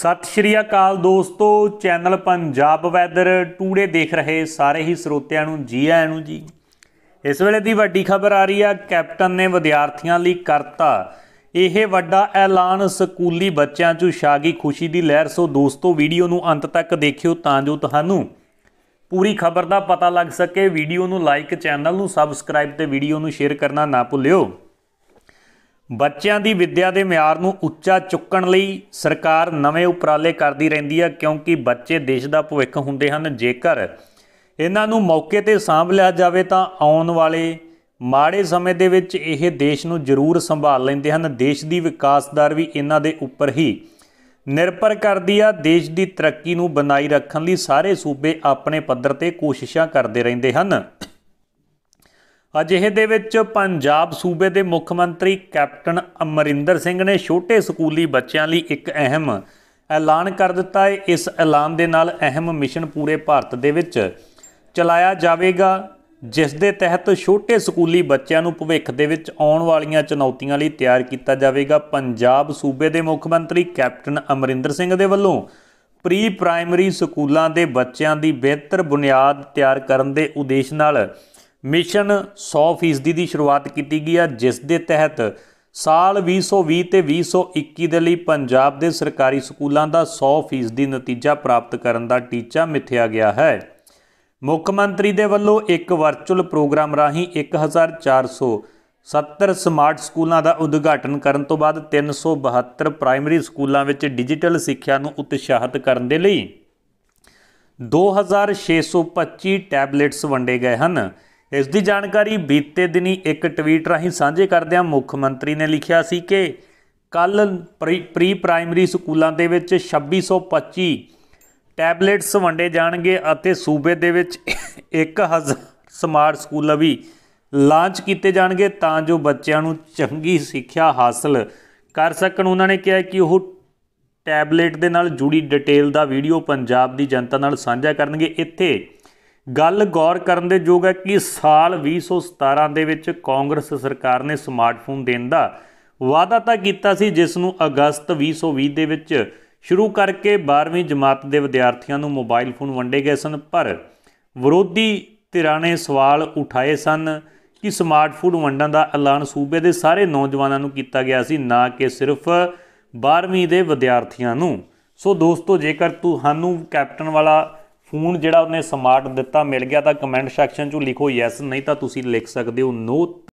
ਸਤਿ ਸ਼੍ਰੀ ਅਕਾਲ ਦੋਸਤੋ channel Punjab weather today ਦੇਖ ਰਹੇ ਸਾਰੇ ਹੀ ਸਰੋਤਿਆਂ ਨੂੰ ਜੀ ਆਇਆਂ ਨੂੰ ਜੀ ਇਸ ਵੇਲੇ ਦੀ ਵੱਡੀ ਖਬਰ ਆ ਰਹੀ ਆ ਕੈਪਟਨ ਨੇ ਵਿਦਿਆਰਥੀਆਂ ਲਈ ਕਰਤਾ ਇਹ ਵੱਡਾ ਐਲਾਨ ਸਕੂਲੀ ਬੱਚਿਆਂ 'ਚ ਸ਼ਾਗੀ ਖੁਸ਼ੀ ਦੀ ਲਹਿਰ ਸੋ ਦੋਸਤੋ ਵੀਡੀਓ ਨੂੰ ਅੰਤ ਤੱਕ ਦੇਖਿਓ ਤਾਂ ਜੋ ਤੁਹਾਨੂੰ ਪੂਰੀ ਖਬਰ ਦਾ ਪਤਾ ਲੱਗ ਸਕੇ ਵੀਡੀਓ ਨੂੰ ਲਾਈਕ ਚੈਨਲ ਨੂੰ ਸਬਸਕ੍ਰਾਈਬ ਤੇ ਵੀਡੀਓ ਨੂੰ ਸ਼ੇਅਰ ਕਰਨਾ ਨਾ ਭੁੱਲਿਓ ਬੱਚਿਆਂ ਦੀ ਵਿੱਦਿਆ ਦੇ ਮਿਆਰ ਨੂੰ ਉੱਚਾ ਚੁੱਕਣ ਲਈ ਸਰਕਾਰ ਨਵੇਂ ਉਪਰਾਲੇ ਕਰਦੀ ਰਹਿੰਦੀ ਹੈ ਕਿਉਂਕਿ ਬੱਚੇ ਦੇਸ਼ ਦਾ ਭਵਿੱਖ ਹੁੰਦੇ ਹਨ ਜੇਕਰ ਇਹਨਾਂ ਨੂੰ ਮੌਕੇ ਤੇ ਸਾਂਭ ਲਿਆ ਜਾਵੇ ਤਾਂ ਆਉਣ ਵਾਲੇ ਮਾੜੇ ਸਮੇਂ ਦੇ ਵਿੱਚ ਇਹ ਦੇਸ਼ ਨੂੰ ਜ਼ਰੂਰ ਸੰਭਾਲ ਲੈਂਦੇ ਹਨ ਦੇਸ਼ ਦੀ ਵਿਕਾਸ ਦਰ ਵੀ ਇਹਨਾਂ ਦੇ ਉੱਪਰ ਹੀ ਨਿਰਭਰ ਕਰਦੀ ਆ ਦੇਸ਼ ਦੀ ਤਰੱਕੀ ਨੂੰ ਬਣਾਈ ਰੱਖਣ ਲਈ ਸਾਰੇ ਸੂਬੇ ਆਪਣੇ ਪੱਧਰ ਤੇ ਕੋਸ਼ਿਸ਼ਾਂ ਕਰਦੇ ਰਹਿੰਦੇ ਹਨ ਅਜਿਹੇ ਦੇ ਵਿੱਚ ਪੰਜਾਬ ਸੂਬੇ ਦੇ ਮੁੱਖ ਮੰਤਰੀ ਕੈਪਟਨ ਅਮਰਿੰਦਰ ਸਿੰਘ ਨੇ ਛੋਟੇ ਸਕੂਲੀ ਬੱਚਿਆਂ ਲਈ ਇੱਕ ਅਹਿਮ ਐਲਾਨ ਕਰ ਦਿੱਤਾ ਹੈ ਇਸ ਐਲਾਨ ਦੇ ਨਾਲ ਅਹਿਮ ਮਿਸ਼ਨ ਪੂਰੇ ਭਾਰਤ ਦੇ ਵਿੱਚ ਚਲਾਇਆ ਜਾਵੇਗਾ ਜਿਸ ਦੇ ਤਹਿਤ ਛੋਟੇ ਸਕੂਲੀ ਬੱਚਿਆਂ ਨੂੰ ਭਵਿੱਖ ਦੇ ਵਿੱਚ ਆਉਣ ਵਾਲੀਆਂ ਚੁਣੌਤੀਆਂ ਲਈ ਤਿਆਰ ਕੀਤਾ ਜਾਵੇਗਾ ਪੰਜਾਬ ਸੂਬੇ ਦੇ ਮੁੱਖ ਮੰਤਰੀ ਕੈਪਟਨ ਅਮਰਿੰਦਰ ਸਿੰਘ ਦੇ ਵੱਲੋਂ ਪ੍ਰੀ ਪ੍ਰਾਇਮਰੀ ਸਕੂਲਾਂ ਦੇ ਬੱਚਿਆਂ ਦੀ ਬਿਹਤਰ ਬੁਨਿਆਦ ਤਿਆਰ ਕਰਨ ਦੇ ਉਦੇਸ਼ ਨਾਲ ਮਿਸ਼ਨ 100% ਦੀ ਸ਼ੁਰੂਆਤ ਕੀਤੀ ਗਈ ਆ ਜਿਸ ਦੇ ਤਹਿਤ ਸਾਲ 2020 ਤੇ 2021 ਦੇ ਲਈ ਪੰਜਾਬ ਦੇ ਸਰਕਾਰੀ ਸਕੂਲਾਂ ਦਾ 100% ਦੀ ਨਤੀਜਾ ਪ੍ਰਾਪਤ ਕਰਨ ਦਾ ਟੀਚਾ ਮਿੱਥਿਆ ਗਿਆ ਹੈ ਮੁੱਖ ਮੰਤਰੀ ਦੇ ਵੱਲੋਂ ਇੱਕ ਵਰਚੁਅਲ ਪ੍ਰੋਗਰਾਮ ਰਾਹੀਂ 1470 ਸਮਾਰਟ ਸਕੂਲਾਂ ਦਾ ਉਦਘਾਟਨ ਕਰਨ ਤੋਂ ਬਾਅਦ 372 ਪ੍ਰਾਇਮਰੀ ਸਕੂਲਾਂ ਵਿੱਚ ਡਿਜੀਟਲ ਸਿੱਖਿਆ ਨੂੰ ਉਤਸ਼ਾਹਿਤ ਕਰਨ ਦੇ ਲਈ 2625 ਟੈਬਲੇਟਸ ਵੰਡੇ ਗਏ ਹਨ ਇਸ ਦੀ ਜਾਣਕਾਰੀ ਬੀਤੇ ਦਿਨੀ ਇੱਕ ਟਵੀਟ ਰਾਹੀਂ ਸਾਂਝੇ ਕਰਦਿਆਂ ਮੁੱਖ ਮੰਤਰੀ ਨੇ ਲਿਖਿਆ ਸੀ ਕਿ ਕੱਲ ਪ੍ਰੀ ਪ੍ਰਾਇਮਰੀ ਸਕੂਲਾਂ ਦੇ ਵਿੱਚ 2625 ਟੈਬਲੇਟਸ ਵੰਡੇ ਜਾਣਗੇ ਅਤੇ ਸੂਬੇ ਦੇ ਵਿੱਚ 1000 ਸਮਾਰਟ ਸਕੂਲ ਵੀ ਲਾਂਚ ਕੀਤੇ ਜਾਣਗੇ ਤਾਂ ਜੋ ਬੱਚਿਆਂ ਨੂੰ ਚੰਗੀ ਸਿੱਖਿਆ ਹਾਸਲ ਕਰ ਸਕਣ ਉਹਨਾਂ ਨੇ ਕਿਹਾ ਕਿ ਉਹ ਟੈਬਲੇਟ ਦੇ ਨਾਲ ਜੁੜੀ ਡਿਟੇਲ ਦਾ ਵੀਡੀਓ ਪੰਜਾਬ ਦੀ ਜਨਤਾ ਨਾਲ ਸਾਂਝਾ ਕਰਨਗੇ ਇੱਥੇ ਗੱਲ ਗੌਰ ਕਰਨ ਦੇ ਯੋਗ ਹੈ ਕਿ ਸਾਲ 2017 ਦੇ ਵਿੱਚ ਕਾਂਗਰਸ ਸਰਕਾਰ ਨੇ ਸਮਾਰਟਫੋਨ ਦੇਣ ਦਾ ਵਾਅਦਾ ਤਾਂ ਕੀਤਾ ਸੀ ਜਿਸ ਨੂੰ ਅਗਸਤ 2020 ਦੇ ਵਿੱਚ ਸ਼ੁਰੂ ਕਰਕੇ 12ਵੀਂ ਜਮਾਤ ਦੇ ਵਿਦਿਆਰਥੀਆਂ ਨੂੰ ਮੋਬਾਈਲ ਫੋਨ ਵੰਡੇ ਗਏ ਸਨ ਪਰ ਵਿਰੋਧੀ ਧਿਰਾਂ ਨੇ ਸਵਾਲ ਉਠਾਏ ਸਨ ਕਿ ਸਮਾਰਟਫੋਨ ਵੰਡਣ ਦਾ ਐਲਾਨ ਸੂਬੇ ਦੇ ਸਾਰੇ ਨੌਜਵਾਨਾਂ ਨੂੰ ਕੀਤਾ ਗਿਆ ਸੀ ਨਾ ਕਿ ਸਿਰਫ 12ਵੀਂ ਦੇ ਵਿਦਿਆਰਥੀਆਂ ਨੂੰ ਸੋ ਦੋਸਤੋ ਜੇਕਰ ਤੁਹਾਨੂੰ ਕੈਪਟਨ ਵਾਲਾ ਫੋਨ ਜਿਹੜਾ ਉਹਨੇ ਸਮਾਰਟ ਦਿੱਤਾ ਮਿਲ ਗਿਆ ਤਾਂ ਕਮੈਂਟ ਸੈਕਸ਼ਨ 'ਚ ਲਿਖੋ ਯੈਸ ਨਹੀਂ ਤਾਂ ਤੁਸੀਂ ਲਿਖ ਸਕਦੇ ਹੋ ਨੋ